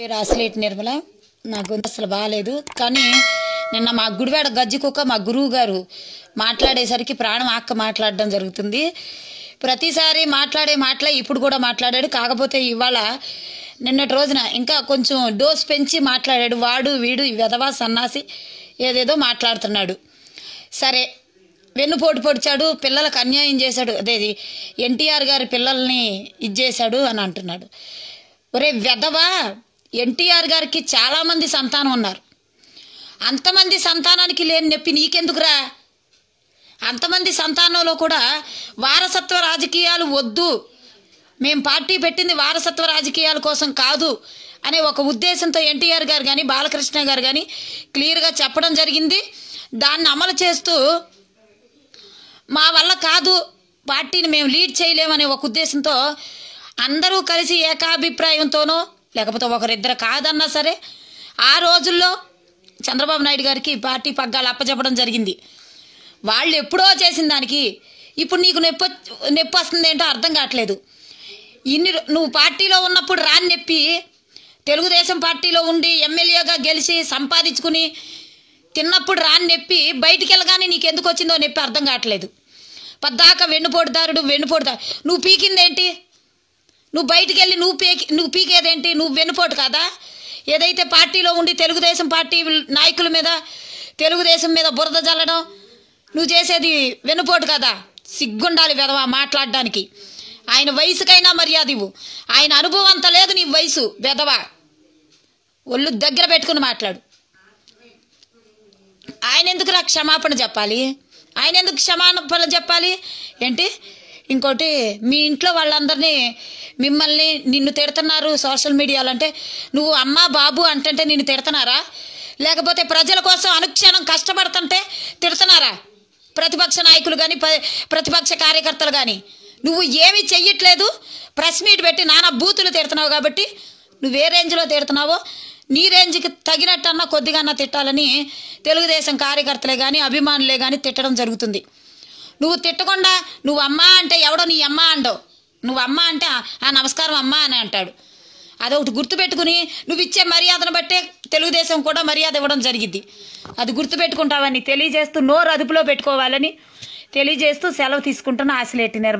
పేరు అసలేటి నిర్మల నా గొంతు అసలు బాగాలేదు కానీ నిన్న మా గుడివాడ గజ్జికొక మా గురువు గారు మాట్లాడేసరికి ప్రాణం ఆక్క మాట్లాడడం జరుగుతుంది ప్రతిసారి మాట్లాడే మాటల ఇప్పుడు కూడా మాట్లాడాడు కాకపోతే ఇవాళ నిన్నటి రోజున ఇంకా కొంచెం డోస్ పెంచి మాట్లాడాడు వాడు వీడు వెధవా సన్నాసి ఏదేదో మాట్లాడుతున్నాడు సరే వెన్ను పోటు పొడిచాడు పిల్లలకు అన్యాయం చేశాడు అదే ఎన్టీఆర్ గారి పిల్లల్ని ఇది చేశాడు అని అంటున్నాడు ఒరే వెధవా ఎన్టీఆర్ గారికి చాలామంది సంతానం ఉన్నారు అంతమంది సంతానానికి లేని నొప్పి నీకెందుకురా అంతమంది సంతానంలో కూడా వారసత్వ రాజకీయాలు వద్దు మేము పార్టీ పెట్టింది వారసత్వ రాజకీయాల కోసం కాదు అనే ఒక ఉద్దేశంతో ఎన్టీఆర్ గారు కానీ బాలకృష్ణ గారు కానీ క్లియర్గా చెప్పడం జరిగింది దాన్ని అమలు చేస్తూ మా వల్ల కాదు పార్టీని మేము లీడ్ చేయలేమనే ఒక ఉద్దేశంతో అందరూ కలిసి ఏకాభిప్రాయంతోనో లేకపోతే ఒకరిద్దరు కాదన్నా సరే ఆ రోజుల్లో చంద్రబాబు నాయుడు గారికి పార్టీ పగ్గాలు అప్పచెప్పడం జరిగింది వాళ్ళు ఎప్పుడో చేసిన దానికి ఇప్పుడు నీకు నొప్పి నొప్పి వస్తుంది ఏంటో అర్థం కావట్లేదు ఇన్ని నువ్వు పార్టీలో ఉన్నప్పుడు రాని నొప్పి తెలుగుదేశం పార్టీలో ఉండి ఎమ్మెల్యేగా గెలిచి సంపాదించుకుని తిన్నప్పుడు రాని నొప్పి బయటికి వెళ్ళగానే నీకు ఎందుకు వచ్చిందో నొప్పి అర్థం కావట్లేదు పద్దాక వెన్నుపోటుదారుడు వెన్నుపోటుదారు నువ్వు పీకిందేంటి నువ్వు బయటికి వెళ్ళి నువ్వు పీకి నువ్వు పీకేదేంటి నువ్వు వెనుపోటు కదా ఏదైతే పార్టీలో ఉండి తెలుగుదేశం పార్టీ నాయకుల మీద తెలుగుదేశం మీద బురద జల్లడం నువ్వు చేసేది వెనుపోటు కదా సిగ్గుండాలి విధవా మాట్లాడడానికి ఆయన వయసుకైనా మర్యాద ఇవ్వు ఆయన అనుభవం అంత లేదు నీ వయసు విధవా ఒళ్ళు దగ్గర పెట్టుకుని మాట్లాడు ఆయన ఎందుకు నాకు క్షమాపణ చెప్పాలి ఆయన ఎందుకు క్షమాపణ చెప్పాలి ఏంటి ఇంకోటి మీ ఇంట్లో వాళ్ళందరినీ మిమ్మల్ని నిన్ను తిడుతున్నారు సోషల్ మీడియాలో అంటే నువ్వు అమ్మ బాబు అంటంటే నిన్ను తిడుతున్నారా లేకపోతే ప్రజల కోసం అనుక్షణం కష్టపడుతుంటే తిడుతున్నారా ప్రతిపక్ష నాయకులు కానీ ప్రతిపక్ష కార్యకర్తలు కానీ నువ్వు ఏమీ చెయ్యట్లేదు ప్రెస్ మీట్ పెట్టి నానా బూతులు తిడుతున్నావు కాబట్టి నువ్వు ఏ రేంజ్లో తిడుతున్నావో నీ రేంజ్కి తగినట్టన్నా కొద్దిగా తిట్టాలని తెలుగుదేశం కార్యకర్తలే కానీ అభిమానులే కానీ తిట్టడం జరుగుతుంది నువ్వు తిట్టకుండా నువ్వు అమ్మ అంటే ఎవడో నీ అమ్మ అండవు నువ్వు అమ్మ అంటే ఆ నమస్కారం అమ్మ అని అంటాడు అదొకటి గుర్తుపెట్టుకుని నువ్వు ఇచ్చే మర్యాదను బట్టే తెలుగుదేశం కూడా మర్యాద ఇవ్వడం జరిగింది అది గుర్తుపెట్టుకుంటావని తెలియజేస్తూ నోరు అదుపులో పెట్టుకోవాలని తెలియజేస్తూ సెలవు తీసుకుంటున్న ఆశలేటి నిర్మ